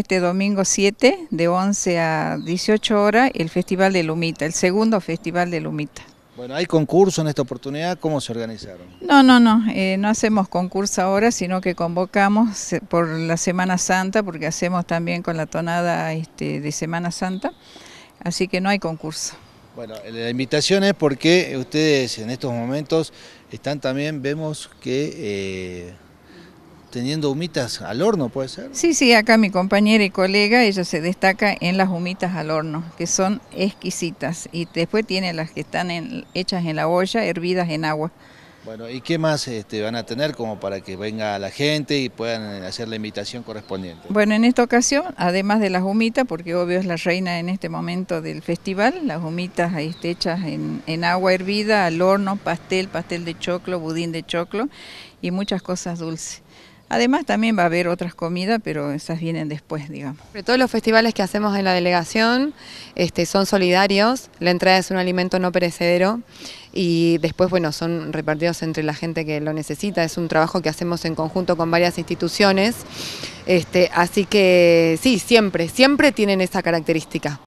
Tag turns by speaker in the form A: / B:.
A: este domingo 7 de 11 a 18 horas el Festival de Lumita, el segundo Festival de Lumita.
B: Bueno, ¿hay concurso en esta oportunidad? ¿Cómo se organizaron?
A: No, no, no, eh, no hacemos concurso ahora, sino que convocamos eh, por la Semana Santa, porque hacemos también con la tonada este, de Semana Santa, así que no hay concurso.
B: Bueno, la invitación es porque ustedes en estos momentos están también, vemos que... Eh, teniendo humitas al horno, ¿puede ser? Sí,
A: sí, acá mi compañera y colega, ella se destaca en las humitas al horno, que son exquisitas. Y después tiene las que están hechas en la olla, hervidas en agua.
B: Bueno, ¿y qué más este, van a tener como para que venga la gente y puedan eh, hacer la invitación correspondiente?
A: Bueno, en esta ocasión, además de las humitas, porque obvio es la reina en este momento del festival, las humitas este, hechas en agua hervida, al horno, pastel, pastel de choclo, budín de choclo y muchas cosas dulces. Además también va a haber otras comidas, pero esas vienen después,
C: digamos. todos los festivales que hacemos en la delegación este, son solidarios, la entrada es un alimento no perecedero y después, bueno, son repartidos entre la gente que lo necesita, es un trabajo que hacemos en conjunto con varias instituciones, este, así que sí, siempre, siempre tienen esa característica.